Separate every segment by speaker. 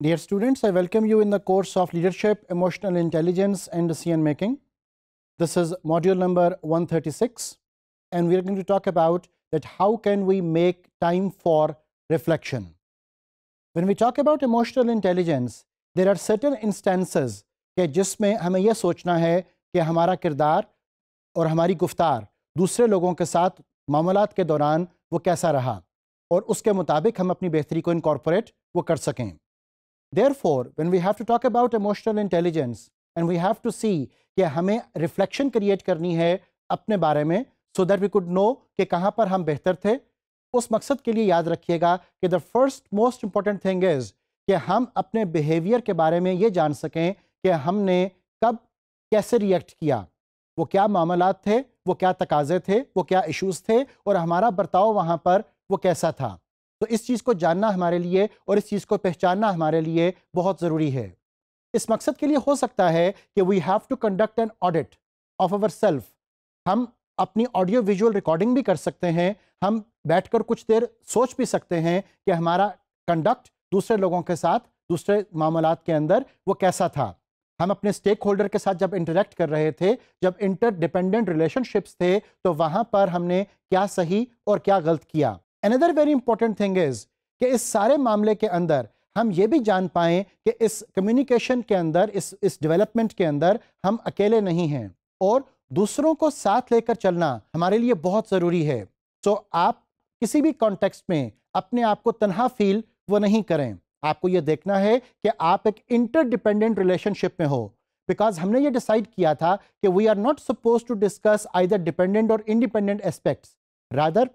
Speaker 1: Dear students, I welcome you in the course of Leadership, Emotional Intelligence and Decision Making. This is module number 136 and we are going to talk about that how can we make time for reflection. When we talk about emotional intelligence, there are certain instances that जिसमें हमें यह सोचना है कि हमारा किरदार और हमारी गुफ्तार दूसरे लोगों के साथ मामला के दौरान वो कैसा रहा और उसके मुताबिक हम अपनी बेहतरी को इनकॉर्पोरेट वो कर सकें Therefore, when we have to talk about emotional intelligence and we have to see कि हमें रिफ्लेक्शन क्रिएट करनी है अपने बारे में so that we could know कि कहाँ पर हम बेहतर थे उस मकसद के लिए याद रखिएगा कि the first most important thing is कि हम अपने बिहेवियर के बारे में ये जान सकें कि हमने कब कैसे रिएक्ट किया वो क्या मामला थे वो क्या तकाजे थे वो क्या इश्यूज़ थे और हमारा बर्ताव वहाँ पर वो कैसा था तो इस चीज़ को जानना हमारे लिए और इस चीज़ को पहचानना हमारे लिए बहुत ज़रूरी है इस मकसद के लिए हो सकता है कि we have to conduct an audit of our self हम अपनी ऑडियो विजुअल रिकॉर्डिंग भी कर सकते हैं हम बैठकर कुछ देर सोच भी सकते हैं कि हमारा कंडक्ट दूसरे लोगों के साथ दूसरे मामला के अंदर वो कैसा था हम अपने स्टेक होल्डर के साथ जब इंटरेक्ट कर रहे थे जब इंटर डिपेंडेंट रिलेशनशिप्स थे तो वहाँ पर हमने क्या सही और क्या गलत किया another very important thing is कि इस सारे मामले के अंदर हम ये भी जान पाए कि इस कम्युनिकेशन के अंदर इस इस डेवलपमेंट के अंदर हम अकेले नहीं हैं और दूसरों को साथ लेकर चलना हमारे लिए बहुत ज़रूरी है सो so, आप किसी भी कॉन्टेक्स्ट में अपने आप को तनहा फील वो नहीं करें आपको ये देखना है कि आप एक इंटरडिपेंडेंट रिलेशनशिप में हो बिकॉज हमने ये डिसाइड किया था कि we are not suppose to discuss either dependent और इंडिपेंडेंट एस्पेक्ट्स रादर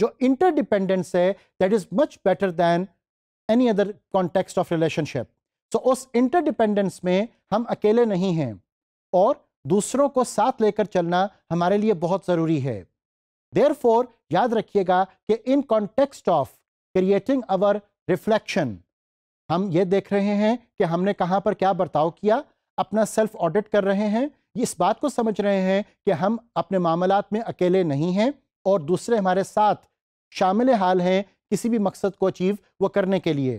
Speaker 1: जो इंटरडिपेंडेंस है that is much better than any other context of relationship so उस इंटरडिपेंडेंस में हम अकेले नहीं हैं और दूसरों को साथ लेकर चलना हमारे लिए बहुत ज़रूरी है देयर याद रखिएगा कि in context of creating our reflection हम ये देख रहे हैं कि हमने कहाँ पर क्या बर्ताव किया अपना सेल्फ ऑडिट कर रहे हैं इस बात को समझ रहे हैं कि हम अपने मामला में अकेले नहीं हैं और दूसरे हमारे साथ शामिल हाल हैं किसी भी मकसद को अचीव वो करने के लिए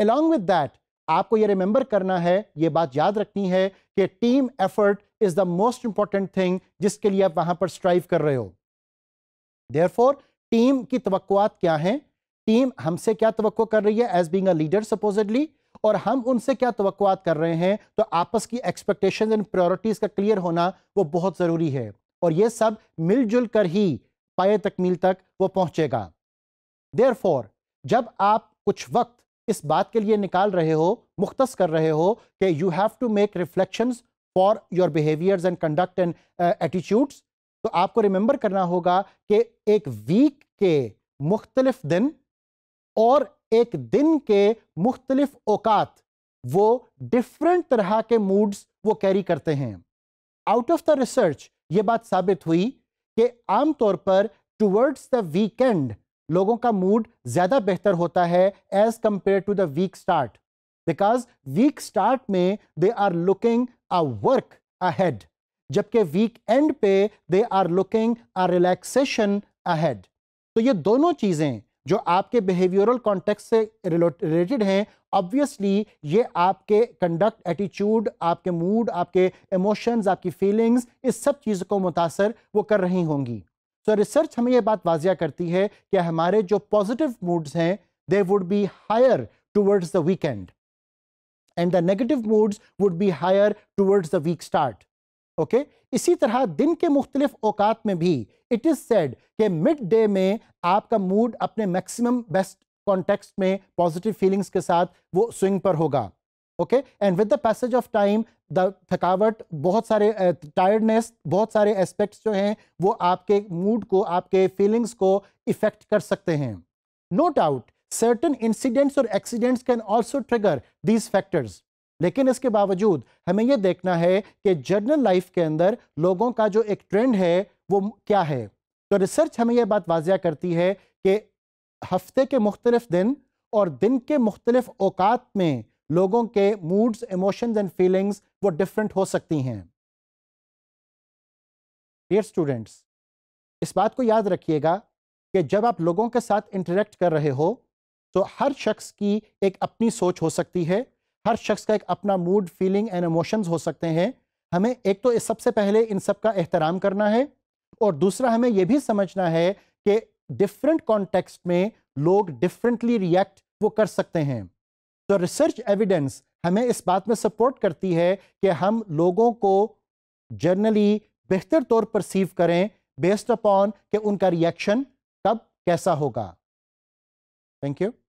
Speaker 1: अलॉन्ग विद दैट आपको ये रिमेंबर करना है ये बात याद रखनी है कि team effort is the most important thing जिसके लिए आप वहां पर स्ट्राइव कर रहे हो देयरफॉर टीम की तवक्कुआत क्या हैं टीम हमसे क्या तो कर रही है एज बींग लीडर सपोजिटली और हम उनसे क्या तो कर रहे हैं तो आपस की एक्सपेक्टेशन एंड प्रायोरिटीज़ का क्लियर होना वो बहुत ज़रूरी है और ये सब मिलजुल कर ही पाए तकमील तक वो पहुंचेगा देर जब आप कुछ वक्त इस बात के लिए निकाल रहे हो मुख्त कर रहे हो कि you have to make reflection for your behaviours and conduct and attitudes तो आपको रिमेंबर करना होगा कि एक वीक के मुख्तलिफ दिन और एक दिन के मुख्तलिफ औकात वो डिफरेंट तरह के मूड्स वो कैरी करते हैं आउट ऑफ द रिसर्च ये बात साबित हुई कि आमतौर पर टूवर्ड्स द वीकेंड लोगों का मूड ज़्यादा बेहतर होता है as compare to the week start because week start में they are looking a work ahead जबकि वीक एंड पे they are looking a relaxation ahead तो ये दोनों चीज़ें जो आपके बिहेवियरल कॉन्टेक्स्ट से रिलेटेड हैं ऑब्वियसली ये आपके कंडक्ट एटीट्यूड आपके मूड आपके इमोशंस आपकी फीलिंग्स इस सब चीज़ों को मुतासर वो कर रही होंगी सो so, रिसर्च हमें ये बात वाजिया करती है कि हमारे जो पॉजिटिव मूड्स हैं they would be higher towards the weekend and the negative moods would be higher towards the week start okay इसी तरह दिन के मुख्तलिफ औकात में भी इट इज़ सेड कि मिड डे में आपका मूड अपने मैक्सिमम बेस्ट कॉन्टेक्स्ट में पॉजिटिव फीलिंग्स के साथ वो स्विंग पर होगा ओके and with the passage of time the थकावट बहुत सारे टायर्डनेस uh, बहुत सारे एस्पेक्ट्स जो हैं वो आपके मूड को आपके फीलिंग्स को इफेक्ट कर सकते हैं नो डाउट सर्टन इंसिडेंट्स और accidents can also trigger these factors लेकिन इसके बावजूद हमें यह देखना है कि जर्नल लाइफ के अंदर लोगों का जो एक ट्रेंड है वो क्या है तो रिसर्च हमें यह बात वाजिया करती है कि हफ्ते के मुख्तलिफ दिन और दिन के मुख्तलिफ अवकात में लोगों के मूड्स इमोशंस एंड फीलिंग्स वो डिफरेंट हो सकती हैं डियर स्टूडेंट्स इस बात को याद रखिएगा कि जब आप लोगों के साथ इंटरेक्ट कर रहे हो तो हर शख्स की एक अपनी सोच हो सकती है हर शख्स का एक अपना मूड फीलिंग एंड इमोशंस हो सकते हैं हमें एक तो सबसे पहले इन सब का एहतराम करना है और दूसरा हमें यह भी समझना है कि डिफरेंट कॉन्टेक्स्ट में लोग डिफरेंटली रिएक्ट वो कर सकते हैं तो रिसर्च एविडेंस हमें इस बात में सपोर्ट करती है कि हम लोगों को जर्नली बेहतर तौर परसीव करें बेस्ड अपॉन कि उनका रिएक्शन कब कैसा होगा थैंक यू